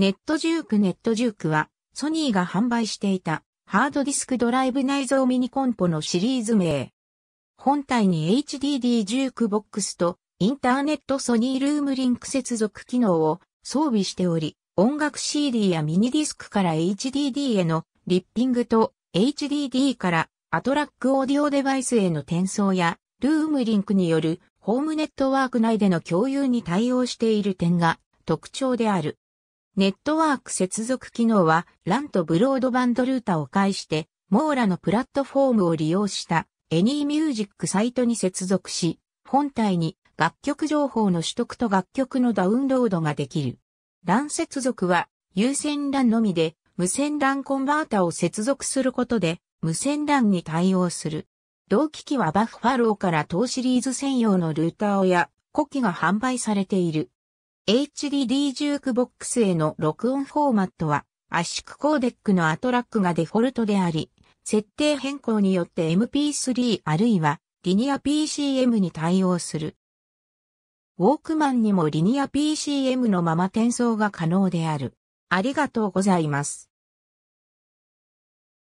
ネットジュークネットジュークは、ソニーが販売していたハードディスクドライブ内蔵ミニコンポのシリーズ名。本体に HDD ジュークボックスとインターネットソニールームリンク接続機能を装備しており、音楽 CD やミニディスクから HDD へのリッピングと HDD からアトラックオーディオデバイスへの転送やルームリンクによるホームネットワーク内での共有に対応している点が特徴である。ネットワーク接続機能は、LAN とブロードバンドルータを介して、モーラのプラットフォームを利用したエニーミュージックサイトに接続し、本体に楽曲情報の取得と楽曲のダウンロードができる。LAN 接続は、有線 LAN のみで、無線 LAN コンバータを接続することで、無線 LAN に対応する。同機器はバッファローから当シリーズ専用のルーターや、古機が販売されている。HDD ジュークボックスへの録音フォーマットは圧縮コーデックのアトラックがデフォルトであり、設定変更によって MP3 あるいはリニア PCM に対応する。ウォークマンにもリニア PCM のまま転送が可能である。ありがとうございます。